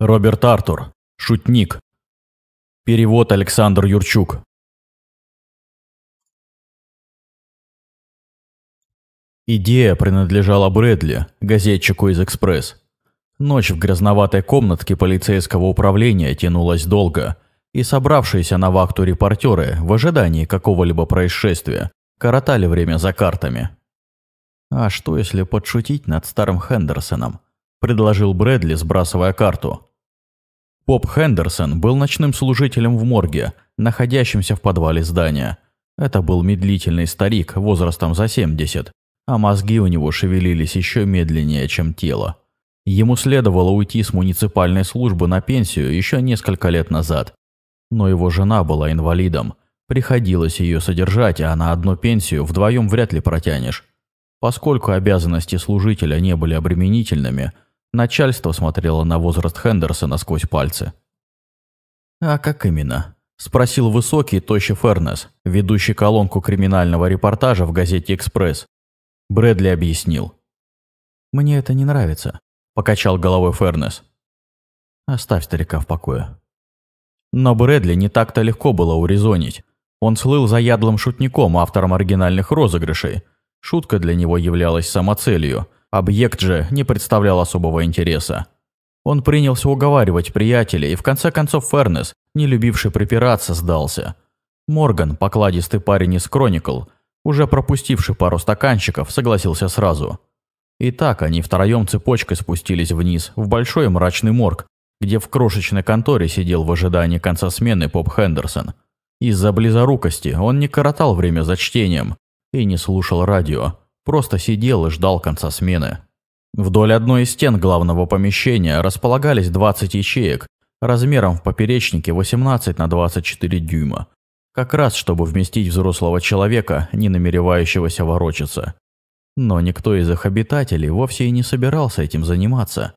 Роберт Артур. Шутник. Перевод Александр Юрчук. Идея принадлежала Брэдли, газетчику из «Экспресс». Ночь в грязноватой комнатке полицейского управления тянулась долго, и собравшиеся на вахту репортеры в ожидании какого-либо происшествия коротали время за картами. «А что, если подшутить над старым Хендерсоном?» – предложил Брэдли, сбрасывая карту – Поп Хендерсон был ночным служителем в морге, находящемся в подвале здания. Это был медлительный старик, возрастом за 70, а мозги у него шевелились еще медленнее, чем тело. Ему следовало уйти с муниципальной службы на пенсию еще несколько лет назад. Но его жена была инвалидом. Приходилось ее содержать, а на одну пенсию вдвоем вряд ли протянешь. Поскольку обязанности служителя не были обременительными – Начальство смотрело на возраст Хендерсона сквозь пальцы. «А как именно?» – спросил высокий Тощи Фернес, ведущий колонку криминального репортажа в газете «Экспресс». Брэдли объяснил. «Мне это не нравится», – покачал головой Фернес. «Оставь старика в покое». Но Брэдли не так-то легко было урезонить. Он слыл заядлым шутником, автором оригинальных розыгрышей. Шутка для него являлась самоцелью – Объект же не представлял особого интереса. Он принялся уговаривать приятелей, и в конце концов Фернес, не любивший припираться, сдался. Морган, покладистый парень из Кроникл, уже пропустивший пару стаканчиков, согласился сразу. И так они втроем цепочкой спустились вниз, в большой мрачный морг, где в крошечной конторе сидел в ожидании конца смены Поп Хендерсон. Из-за близорукости он не коротал время за чтением и не слушал радио. Просто сидел и ждал конца смены. Вдоль одной из стен главного помещения располагались 20 ячеек, размером в поперечнике 18 на 24 дюйма. Как раз, чтобы вместить взрослого человека, не намеревающегося ворочаться. Но никто из их обитателей вовсе и не собирался этим заниматься.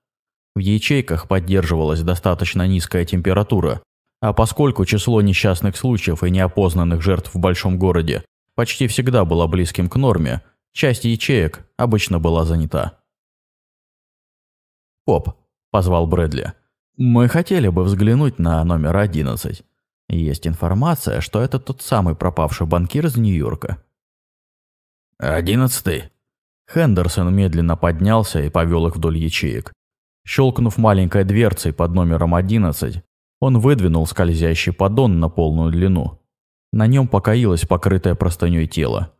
В ячейках поддерживалась достаточно низкая температура, а поскольку число несчастных случаев и неопознанных жертв в большом городе почти всегда было близким к норме, Часть ячеек обычно была занята. «Поп», – позвал Брэдли, – «мы хотели бы взглянуть на номер 11. Есть информация, что это тот самый пропавший банкир из Нью-Йорка». «Одиннадцатый?» Хендерсон медленно поднялся и повел их вдоль ячеек. Щелкнув маленькой дверцей под номером 11, он выдвинул скользящий поддон на полную длину. На нем покоилось покрытое простыней тело.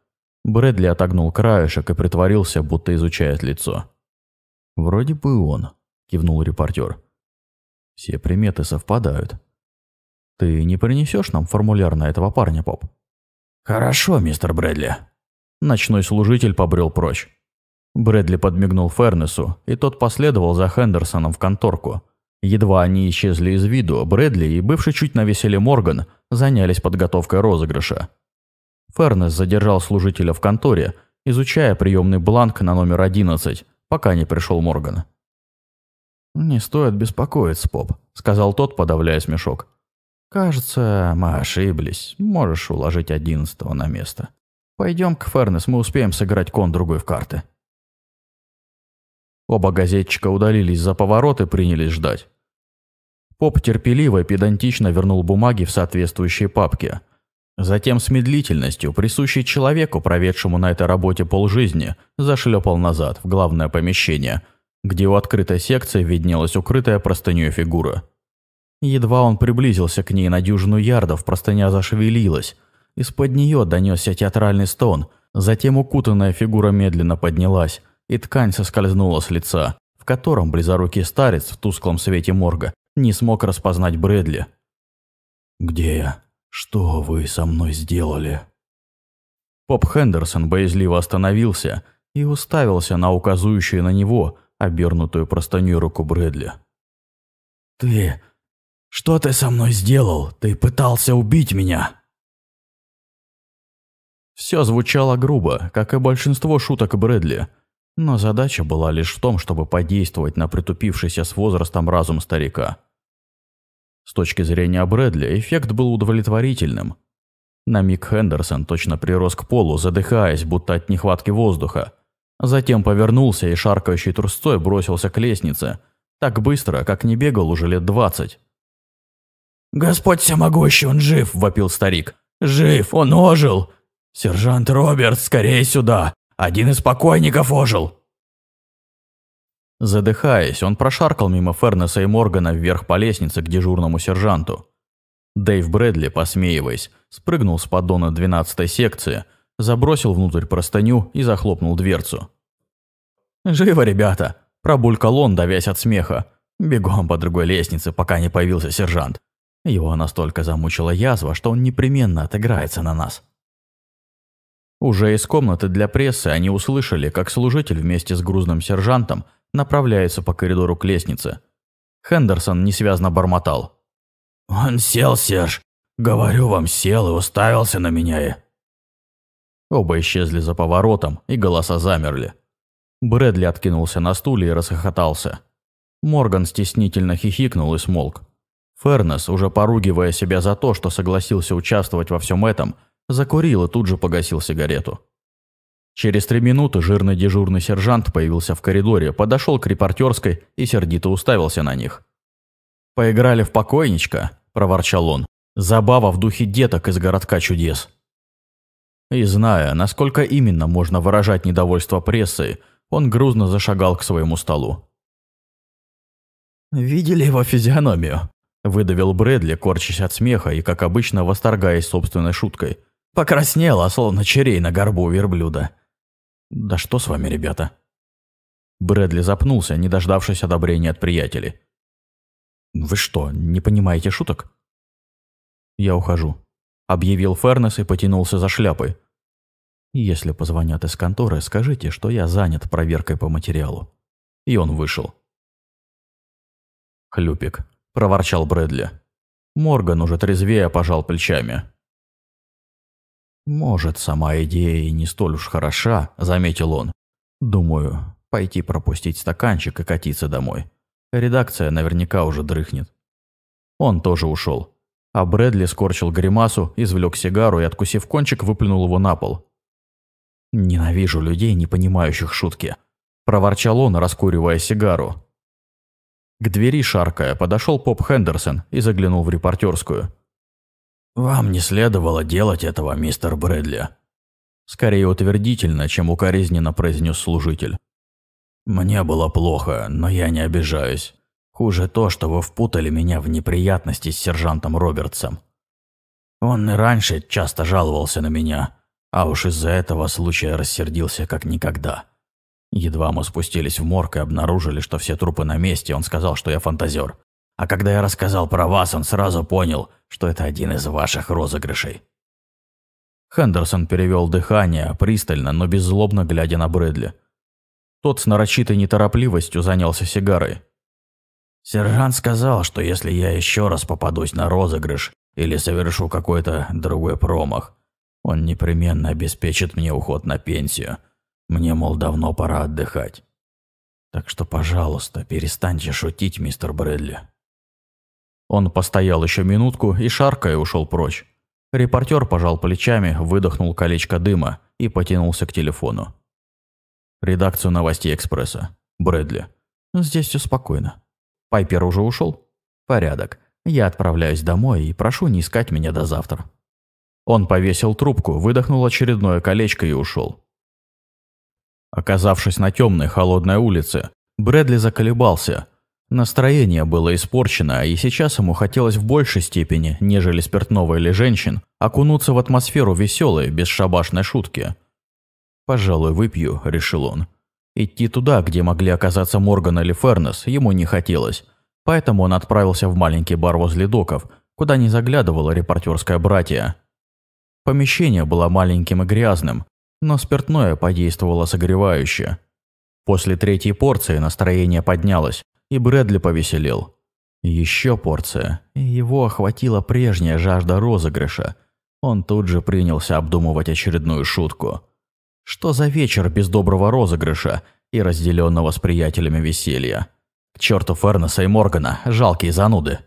Брэдли отогнул краешек и притворился, будто изучает лицо. «Вроде бы он», – кивнул репортер. «Все приметы совпадают. Ты не принесешь нам формуляр на этого парня, Поп?» «Хорошо, мистер Брэдли». Ночной служитель побрел прочь. Брэдли подмигнул Фернесу, и тот последовал за Хендерсоном в конторку. Едва они исчезли из виду, Брэдли и бывший чуть навесели Морган занялись подготовкой розыгрыша. Фернес задержал служителя в конторе, изучая приемный бланк на номер 11, пока не пришел Морган. «Не стоит беспокоиться, Поп», — сказал тот, подавляя смешок. «Кажется, мы ошиблись. Можешь уложить одиннадцатого на место. Пойдем к Фернес, мы успеем сыграть кон другой в карты». Оба газетчика удалились за поворот и принялись ждать. Поп терпеливо и педантично вернул бумаги в соответствующие папки — Затем с медлительностью, присущей человеку, проведшему на этой работе полжизни, зашлепал назад, в главное помещение, где у открытой секции виднелась укрытая простыней фигура. Едва он приблизился к ней на дюжину ярдов, простыня зашевелилась. Из-под нее донесся театральный стон, затем укутанная фигура медленно поднялась, и ткань соскользнула с лица, в котором близорукий старец в тусклом свете морга не смог распознать Брэдли. «Где я?» «Что вы со мной сделали?» Поп Хендерсон боязливо остановился и уставился на указующую на него обернутую простыней руку Брэдли. «Ты... что ты со мной сделал? Ты пытался убить меня!» Все звучало грубо, как и большинство шуток Брэдли, но задача была лишь в том, чтобы подействовать на притупившийся с возрастом разум старика – с точки зрения Брэдли эффект был удовлетворительным. На миг Хендерсон точно прирос к полу, задыхаясь, будто от нехватки воздуха. Затем повернулся и шаркающей трусцой бросился к лестнице, так быстро, как не бегал уже лет двадцать. «Господь всемогущий, он жив!» – вопил старик. «Жив! Он ожил! Сержант Роберт, скорее сюда! Один из покойников ожил!» Задыхаясь, он прошаркал мимо Фернеса и Моргана вверх по лестнице к дежурному сержанту. Дэйв Брэдли, посмеиваясь, спрыгнул с поддона 12-й секции, забросил внутрь простыню и захлопнул дверцу. «Живо, ребята!» – пробулькал он, давясь от смеха. Бегом по другой лестнице, пока не появился сержант. Его настолько замучила язва, что он непременно отыграется на нас. Уже из комнаты для прессы они услышали, как служитель вместе с грузным сержантом направляется по коридору к лестнице. Хендерсон несвязно бормотал. «Он сел, Серж. Говорю вам, сел и уставился на меня Оба исчезли за поворотом, и голоса замерли. Брэдли откинулся на стуле и расхохотался. Морган стеснительно хихикнул и смолк. Фернес, уже поругивая себя за то, что согласился участвовать во всем этом, закурил и тут же погасил сигарету. Через три минуты жирный дежурный сержант появился в коридоре, подошел к репортерской и сердито уставился на них. «Поиграли в покойничка?» – проворчал он. «Забава в духе деток из городка чудес». И зная, насколько именно можно выражать недовольство прессой, он грузно зашагал к своему столу. «Видели его физиономию?» – выдавил Брэдли, корчась от смеха и, как обычно, восторгаясь собственной шуткой. «Покраснела, словно черей на горбу верблюда». «Да что с вами, ребята?» Брэдли запнулся, не дождавшись одобрения от приятелей. «Вы что, не понимаете шуток?» «Я ухожу», — объявил Фернес и потянулся за шляпой. «Если позвонят из конторы, скажите, что я занят проверкой по материалу». И он вышел. «Хлюпик», — проворчал Брэдли. Морган уже трезвее пожал плечами. «Может, сама идея и не столь уж хороша», – заметил он. «Думаю, пойти пропустить стаканчик и катиться домой. Редакция наверняка уже дрыхнет». Он тоже ушел. А Брэдли скорчил гримасу, извлек сигару и, откусив кончик, выплюнул его на пол. «Ненавижу людей, не понимающих шутки», – проворчал он, раскуривая сигару. К двери шаркая подошел Поп Хендерсон и заглянул в репортерскую. «Вам не следовало делать этого, мистер Брэдли», – скорее утвердительно, чем укоризненно произнес служитель. «Мне было плохо, но я не обижаюсь. Хуже то, что вы впутали меня в неприятности с сержантом Робертсом. Он и раньше часто жаловался на меня, а уж из-за этого случая рассердился как никогда. Едва мы спустились в морг и обнаружили, что все трупы на месте, он сказал, что я фантазер. А когда я рассказал про вас, он сразу понял, что это один из ваших розыгрышей». Хендерсон перевел дыхание, пристально, но беззлобно глядя на Брэдли. Тот с нарочитой неторопливостью занялся сигарой. «Сержант сказал, что если я еще раз попадусь на розыгрыш или совершу какой-то другой промах, он непременно обеспечит мне уход на пенсию. Мне, мол, давно пора отдыхать. Так что, пожалуйста, перестаньте шутить, мистер Брэдли». Он постоял еще минутку и, шаркая, ушел прочь. Репортер пожал плечами, выдохнул колечко дыма и потянулся к телефону. Редакцию новостей «Экспресса». Брэдли. Здесь все спокойно. Пайпер уже ушел? Порядок. Я отправляюсь домой и прошу не искать меня до завтра. Он повесил трубку, выдохнул очередное колечко и ушел. Оказавшись на темной, холодной улице, Брэдли заколебался – Настроение было испорчено, и сейчас ему хотелось в большей степени, нежели спиртного или женщин, окунуться в атмосферу веселой, бесшабашной шутки. «Пожалуй, выпью», – решил он. Идти туда, где могли оказаться Морган или Фернес, ему не хотелось, поэтому он отправился в маленький бар возле доков, куда не заглядывала репортерская братья. Помещение было маленьким и грязным, но спиртное подействовало согревающе. После третьей порции настроение поднялось, и Брэдли повеселил. Еще порция, и его охватила прежняя жажда розыгрыша. Он тут же принялся обдумывать очередную шутку. Что за вечер без доброго розыгрыша и разделенного с приятелями веселья? К черту Фернеса и Моргана, жалкие зануды.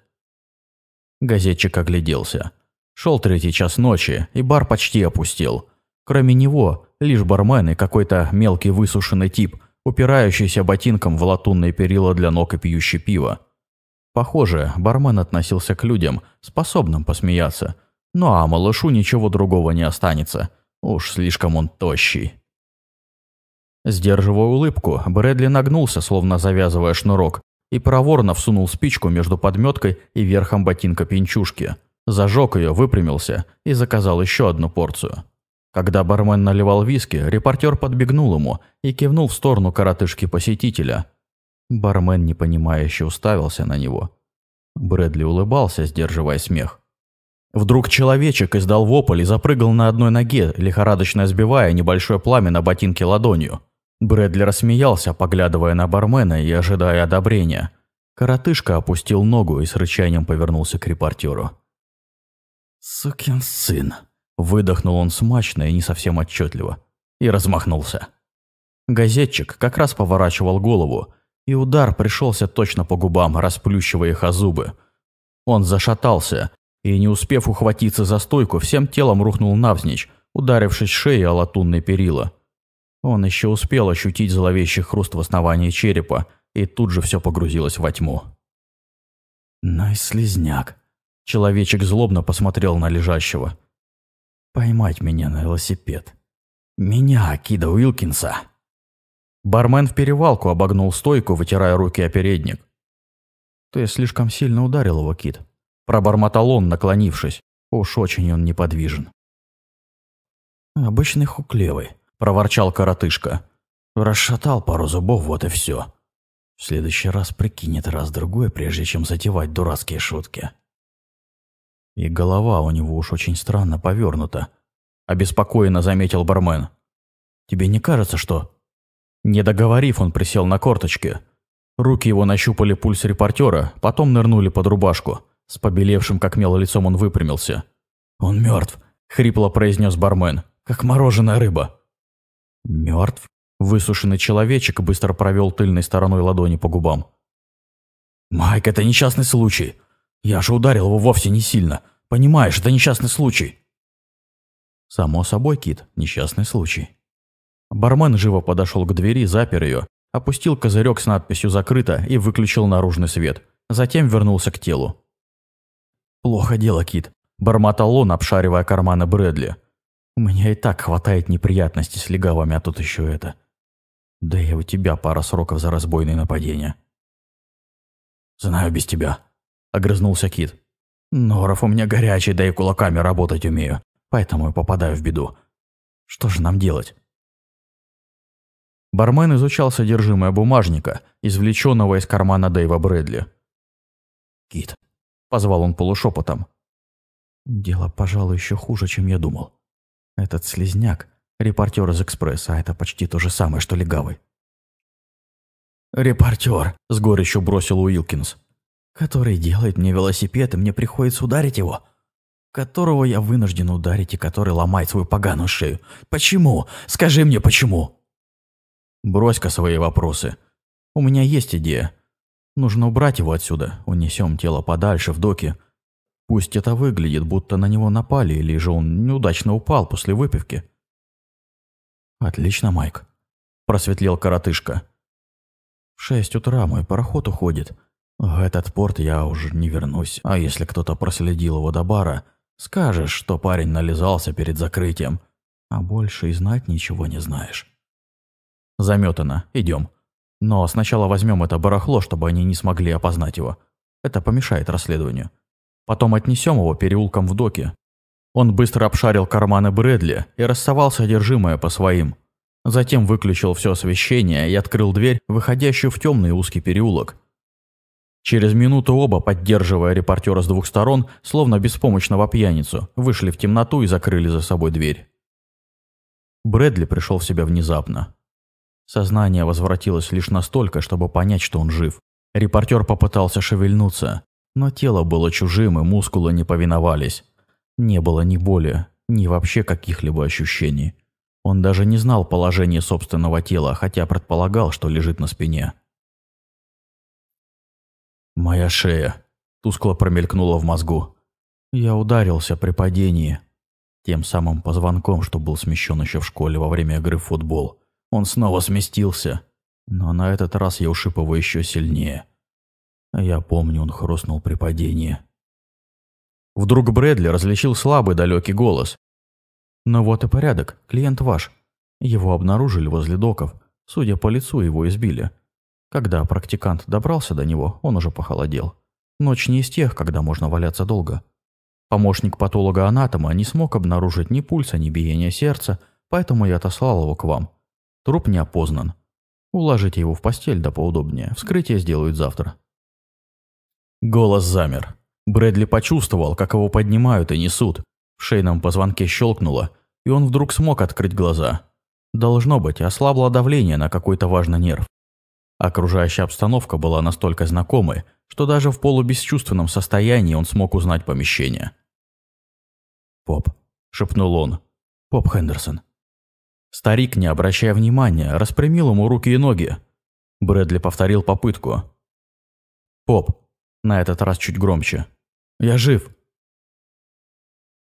Газетчик огляделся. Шел третий час ночи, и бар почти опустил. Кроме него, лишь бармен и какой-то мелкий высушенный тип – упирающийся ботинком в латунные перила для ног и пьющий пиво. Похоже, бармен относился к людям, способным посмеяться. Ну а малышу ничего другого не останется. Уж слишком он тощий. Сдерживая улыбку, Брэдли нагнулся, словно завязывая шнурок, и проворно всунул спичку между подметкой и верхом ботинка пинчушки. Зажег ее, выпрямился и заказал еще одну порцию. Когда бармен наливал виски, репортер подбегнул ему и кивнул в сторону коротышки посетителя. Бармен непонимающе уставился на него. Брэдли улыбался, сдерживая смех. Вдруг человечек издал вопль и запрыгал на одной ноге, лихорадочно сбивая небольшое пламя на ботинке ладонью. Брэдли рассмеялся, поглядывая на бармена и ожидая одобрения. Коротышка опустил ногу и с рычанием повернулся к репортеру. «Сукин сын!» Выдохнул он смачно и не совсем отчетливо. И размахнулся. Газетчик как раз поворачивал голову, и удар пришелся точно по губам, расплющивая их о зубы. Он зашатался, и, не успев ухватиться за стойку, всем телом рухнул навзничь, ударившись шеей о латунные перила. Он еще успел ощутить зловещий хруст в основании черепа, и тут же все погрузилось во тьму. Най слезняк!» Человечек злобно посмотрел на лежащего поймать меня на велосипед. Меня, Кида Уилкинса. Бармен в перевалку обогнул стойку, вытирая руки о передник. Ты слишком сильно ударил его, Кит. Пробормотал он, наклонившись. Уж очень он неподвижен. «Обычный хук левый», – проворчал коротышка. «Расшатал пару зубов, вот и все. В следующий раз прикинет раз-другой, прежде чем затевать дурацкие шутки». И голова у него уж очень странно повернута. Обеспокоенно заметил бармен. «Тебе не кажется, что...» Не договорив, он присел на корточки. Руки его нащупали пульс репортера, потом нырнули под рубашку. С побелевшим как мело лицом он выпрямился. «Он мертв», — хрипло произнес бармен, — «как мороженая рыба». «Мертв?» — высушенный человечек быстро провел тыльной стороной ладони по губам. «Майк, это несчастный случай. Я же ударил его вовсе не сильно. Понимаешь, это несчастный случай. Само собой, Кит, несчастный случай. Бармен живо подошел к двери, запер ее, опустил козырек с надписью «Закрыто» и выключил наружный свет. Затем вернулся к телу. «Плохо дело, Кит», – бормотал он, обшаривая карманы Брэдли. «У меня и так хватает неприятностей с легавыми, а тут еще это. Да и у тебя пара сроков за разбойные нападения». «Знаю без тебя», огрызнулся Кит. «Норов у меня горячий, да и кулаками работать умею, поэтому и попадаю в беду. Что же нам делать?» Бармен изучал содержимое бумажника, извлеченного из кармана Дэйва Брэдли. «Кит», — позвал он полушепотом. «Дело, пожалуй, еще хуже, чем я думал. Этот слезняк — репортер из «Экспресса», а это почти то же самое, что легавый». «Репортер», — с горечью бросил Уилкинс который делает мне велосипед, и мне приходится ударить его, которого я вынужден ударить и который ломает свою поганую шею. Почему? Скажи мне, почему? Брось-ка свои вопросы. У меня есть идея. Нужно убрать его отсюда. Унесем тело подальше, в доки. Пусть это выглядит, будто на него напали, или же он неудачно упал после выпивки. «Отлично, Майк», – просветлел коротышка. «В шесть утра мой пароход уходит. В этот порт я уже не вернусь, а если кто-то проследил его до бара, скажешь, что парень нализался перед закрытием, а больше и знать ничего не знаешь. Заметано, идем. Но сначала возьмем это барахло, чтобы они не смогли опознать его. Это помешает расследованию. Потом отнесем его переулком в доки. Он быстро обшарил карманы Брэдли и рассовал содержимое по своим. Затем выключил все освещение и открыл дверь, выходящую в темный узкий переулок, Через минуту оба, поддерживая репортера с двух сторон, словно беспомощного пьяницу, вышли в темноту и закрыли за собой дверь. Брэдли пришел в себя внезапно. Сознание возвратилось лишь настолько, чтобы понять, что он жив. Репортер попытался шевельнуться, но тело было чужим и мускулы не повиновались. Не было ни боли, ни вообще каких-либо ощущений. Он даже не знал положение собственного тела, хотя предполагал, что лежит на спине. Моя шея. Тускло промелькнула в мозгу. Я ударился при падении. Тем самым позвонком, что был смещен еще в школе во время игры в футбол. Он снова сместился. Но на этот раз я ушиб его еще сильнее. Я помню, он хрустнул при падении. Вдруг Брэдли различил слабый далекий голос. «Ну вот и порядок, клиент ваш. Его обнаружили возле доков. Судя по лицу, его избили. Когда практикант добрался до него, он уже похолодел. Ночь не из тех, когда можно валяться долго. Помощник патолога-анатома не смог обнаружить ни пульса, ни биения сердца, поэтому я отослал его к вам. Труп не опознан. Уложите его в постель, да поудобнее. Вскрытие сделают завтра. Голос замер. Брэдли почувствовал, как его поднимают и несут. В шейном позвонке щелкнуло, и он вдруг смог открыть глаза. Должно быть, ослабло давление на какой-то важный нерв. Окружающая обстановка была настолько знакомой, что даже в полубесчувственном состоянии он смог узнать помещение. «Поп», – шепнул он, – «Поп Хендерсон». Старик, не обращая внимания, распрямил ему руки и ноги. Брэдли повторил попытку. «Поп», – на этот раз чуть громче, – «я жив».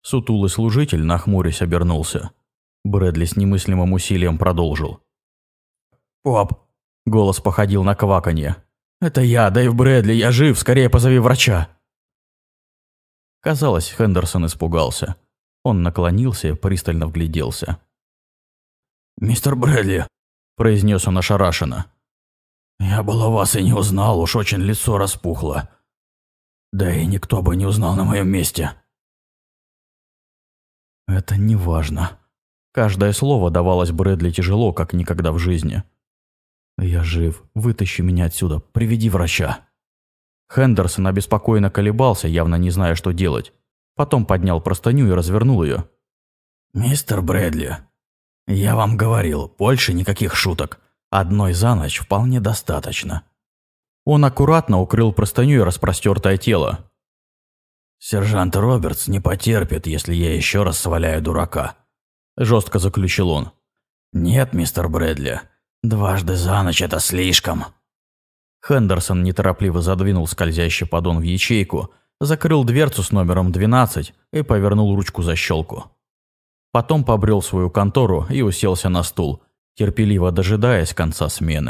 Сутулый служитель, нахмурясь, обернулся. Брэдли с немыслимым усилием продолжил. «Поп, Голос походил на кваканье. «Это я, Дэйв Брэдли, я жив, скорее позови врача!» Казалось, Хендерсон испугался. Он наклонился и пристально вгляделся. «Мистер Брэдли», – произнес он ошарашенно. «Я было вас и не узнал, уж очень лицо распухло. Да и никто бы не узнал на моем месте». «Это не важно. Каждое слово давалось Брэдли тяжело, как никогда в жизни. «Я жив. Вытащи меня отсюда. Приведи врача». Хендерсон обеспокоенно колебался, явно не зная, что делать. Потом поднял простыню и развернул ее. «Мистер Брэдли, я вам говорил, больше никаких шуток. Одной за ночь вполне достаточно». Он аккуратно укрыл простыню и распростертое тело. «Сержант Робертс не потерпит, если я еще раз сваляю дурака», – жестко заключил он. «Нет, мистер Брэдли, «Дважды за ночь – это слишком!» Хендерсон неторопливо задвинул скользящий поддон в ячейку, закрыл дверцу с номером 12 и повернул ручку за щелку. Потом побрел свою контору и уселся на стул, терпеливо дожидаясь конца смены.